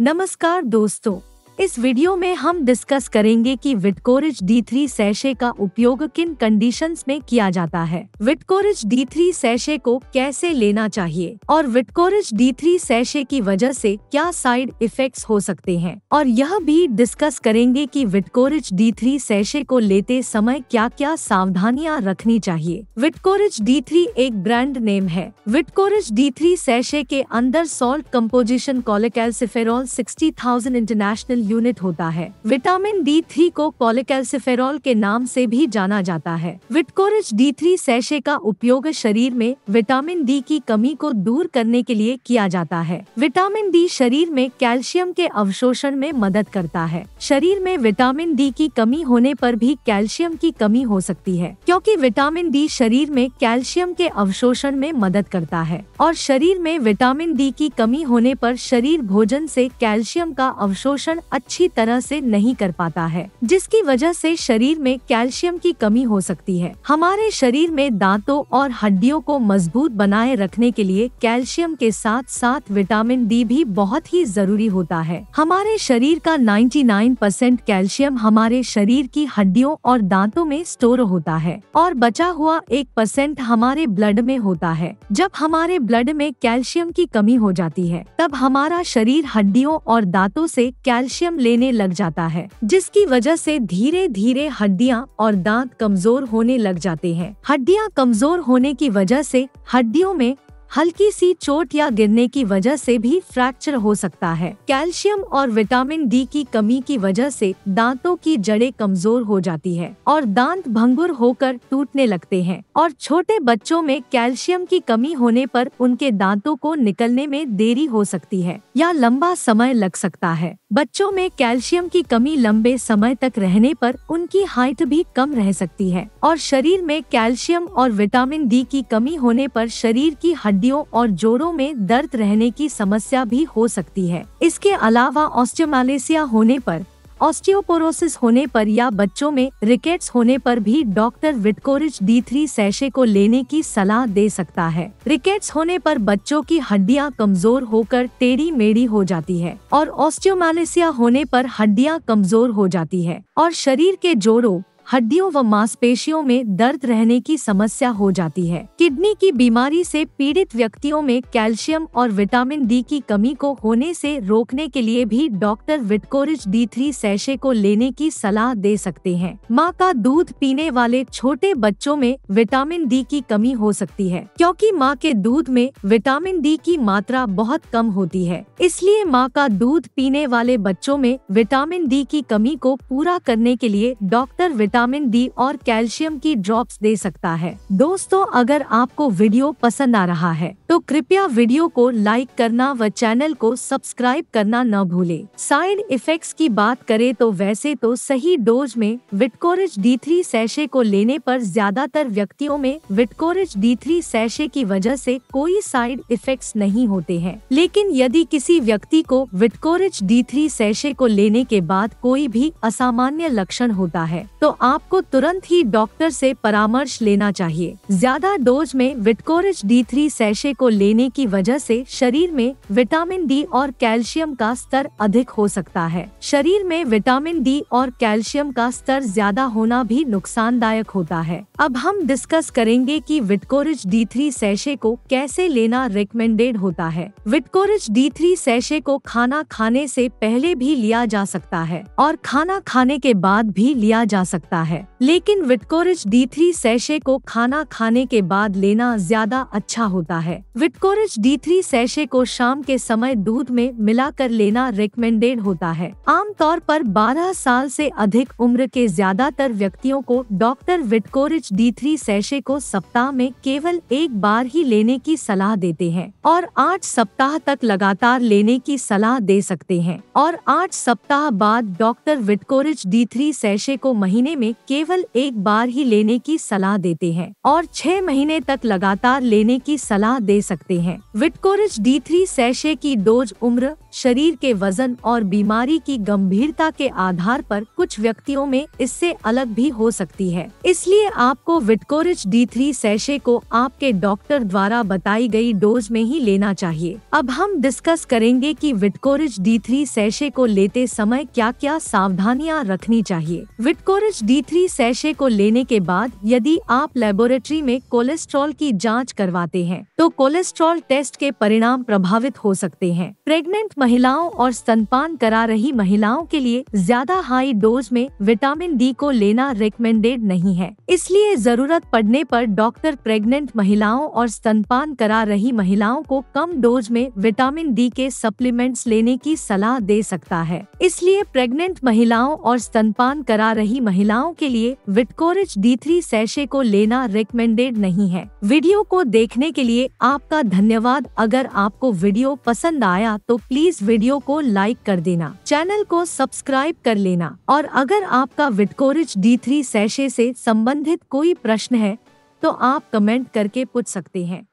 नमस्कार दोस्तों इस वीडियो में हम डिस्कस करेंगे कि विटकोरिज D3 सैशे का उपयोग किन कंडीशंस में किया जाता है विटकोरिज D3 सैशे को कैसे लेना चाहिए और विटकोरिज D3 सैशे की वजह से क्या साइड इफेक्ट्स हो सकते हैं और यह भी डिस्कस करेंगे कि विटकोरिज D3 सैशे को लेते समय क्या क्या सावधानियां रखनी चाहिए विटकोरिज थ्री एक ब्रांड नेम है विटकोरिज थ्री सैशे के अंदर salt composition cholecalciferol sixty thousand international unit होता है विटामिन डी थ्री को कॉलिकल्सिफेरॉल के नाम से भी जाना जाता है विटकोरिज डी थ्री सैशे का उपयोग शरीर में विटामिन डी की कमी को दूर करने के लिए किया जाता है विटामिन डी शरीर में कैल्शियम के अवशोषण में मदद करता है शरीर में विटामिन डी की कमी होने पर भी कैल्शियम की कमी हो सकती है क्योंकि विटामिन डी शरीर में कैल्शियम के अवशोषण में मदद करता है और शरीर में विटामिन डी की कमी होने पर शरीर भोजन से कैल्शियम का अवशोषण अच्छी तरह से नहीं कर पाता है जिसकी वजह से शरीर में कैल्शियम की कमी हो सकती है हमारे शरीर में दांतों और हड्डियों को मजबूत बनाए रखने के लिए कैल्शियम के साथ साथ विटामिन डी भी बहुत ही जरूरी होता है हमारे शरीर का 99 परसेंट कैल्शियम हमारे शरीर की हड्डियों और दांतों में स्टोर होता है और बचा हुआ एक परसेंट हमारे ब्लड में होता है जब हमारे ब्लड में कैल्शियम की कमी हो जाती है तब हमारा शरीर हड्डियों और दांतों से कैल्शियम कैल्शियम लेने लग जाता है जिसकी वजह से धीरे धीरे हड्डियां और दांत कमजोर होने लग जाते हैं हड्डियां कमजोर होने की वजह से हड्डियों में हल्की सी चोट या गिरने की वजह से भी फ्रैक्चर हो सकता है कैल्शियम और विटामिन डी की कमी की वजह से दांतों की जड़ें कमजोर हो जाती है और दांत भंगुर होकर टूटने लगते हैं और छोटे बच्चों में कैल्शियम की कमी होने पर उनके दांतों को निकलने में देरी हो सकती है या लंबा समय लग सकता है बच्चों में कैल्शियम की कमी लंबे समय तक रहने पर उनकी हाइट भी कम रह सकती है और शरीर में कैल्शियम और विटामिन डी की कमी होने पर शरीर की हड्डी हड्डियों और जोड़ों में दर्द रहने की समस्या भी हो सकती है इसके अलावा ऑस्टियोमालेसिया होने पर ऑस्टियोपोरोसिस होने पर या बच्चों में रिकेट्स होने पर भी डॉक्टर विटकोरिज डी थ्री सैशे को लेने की सलाह दे सकता है रिकेट्स होने पर बच्चों की हड्डियां कमजोर होकर टेढ़ी मेढ़ी हो जाती है और ऑस्टियोमालेसिया होने पर हड्डियां कमजोर हो जाती है और शरीर के जोड़ों हड्डियों व मांसपेशियों में दर्द रहने की समस्या हो जाती है किडनी की बीमारी से पीड़ित व्यक्तियों में कैल्शियम और विटामिन डी की कमी को होने से रोकने के लिए भी डॉक्टर विटकोरिज डी थ्री सैशे को लेने की सलाह दे सकते हैं माँ का दूध पीने वाले छोटे बच्चों में विटामिन डी की कमी हो सकती है क्योंकि माँ के दूध में विटामिन डी की मात्रा बहुत कम होती है इसलिए माँ का दूध पीने वाले बच्चों में विटामिन डी की कमी को पूरा करने के लिए डॉक्टर विटामिन विटामिन डी और कैल्शियम की ड्रॉप्स दे सकता है दोस्तों अगर आपको वीडियो पसंद आ रहा है तो कृपया वीडियो को लाइक करना व चैनल को सब्सक्राइब करना न भूले साइड इफेक्ट्स की बात करें तो वैसे तो सही डोज में विटकोरिज डी थ्री सैशे को लेने पर ज्यादातर व्यक्तियों में विटकोरिज डी थ्री सैशे की वजह से कोई साइड इफेक्ट्स नहीं होते हैं लेकिन यदि किसी व्यक्ति को विटकोरिज डी थ्री सैशे को लेने के बाद कोई भी असामान्य लक्षण होता है तो आपको तुरंत ही डॉक्टर से परामर्श लेना चाहिए ज्यादा डोज में विटकोरिज डी थ्री सैशे को लेने की वजह से शरीर में विटामिन डी और कैल्शियम का स्तर अधिक हो सकता है शरीर में विटामिन डी और कैल्शियम का स्तर ज्यादा होना भी नुकसानदायक होता है अब हम डिस्कस करेंगे कि विटकोरिज डी थ्री सैशे को कैसे लेना रिकमेंडेड होता है विटकोरिज डी थ्री सैशे को खाना खाने से पहले भी लिया जा सकता है और खाना खाने के बाद भी लिया जा सकता सकता है लेकिन विटकोरिज डी थ्री सैशे को खाना खाने के बाद लेना ज्यादा अच्छा होता है विटकोरिज डी थ्री सैशे को शाम के समय दूध में मिलाकर लेना रिकमेंडेड होता है आमतौर पर 12 साल से अधिक उम्र के ज्यादातर व्यक्तियों को डॉक्टर विटकोरिज डी थ्री सैशे को सप्ताह में केवल एक बार ही लेने की सलाह देते हैं और आठ सप्ताह तक लगातार लेने की सलाह दे सकते हैं और आठ सप्ताह बाद डॉक्टर विटकोरिज डी थ्री सैशे को महीने में केवल एक बार ही लेने की सलाह देते हैं और छह महीने तक लगातार लेने की सलाह दे सकते हैं विटकोरिज डी थ्री सैशे की डोज उम्र शरीर के वजन और बीमारी की गंभीरता के आधार पर कुछ व्यक्तियों में इससे अलग भी हो सकती है इसलिए आपको विटकोरिच डी थ्री सैशे को आपके डॉक्टर द्वारा बताई गई डोज में ही लेना चाहिए अब हम डिस्कस करेंगे कि विटकोरिच डी थ्री सैशे को लेते समय क्या क्या सावधानियां रखनी चाहिए विटकोरिच डी थ्री सैशे को लेने के बाद यदि आप लेबोरेटरी में कोलेस्ट्रॉल की जाँच करवाते हैं तो कोलेस्ट्रॉल टेस्ट के परिणाम प्रभावित हो सकते हैं प्रेगनेंट महिलाओं और स्तनपान करा रही महिलाओं के लिए ज्यादा हाई डोज में विटामिन डी को लेना रिकमेंडेड नहीं है इसलिए जरूरत पड़ने पर डॉक्टर प्रेग्नेंट महिलाओं और स्तनपान करा रही महिलाओं को कम डोज में विटामिन डी के सप्लीमेंट्स लेने की सलाह दे सकता है इसलिए प्रेग्नेंट महिलाओं और स्तनपान करा रही महिलाओं के लिए विटकोरिज डी थ्री सैशे को लेना रिकमेंडेड नहीं है वीडियो को देखने के लिए आपका धन्यवाद अगर आपको वीडियो पसंद आया तो प्लीज प्लीज वीडियो को लाइक कर देना चैनल को सब्सक्राइब कर लेना और अगर आपका विटकोरिज डी थ्री सैशे ऐसी संबंधित कोई प्रश्न है तो आप कमेंट करके पूछ सकते हैं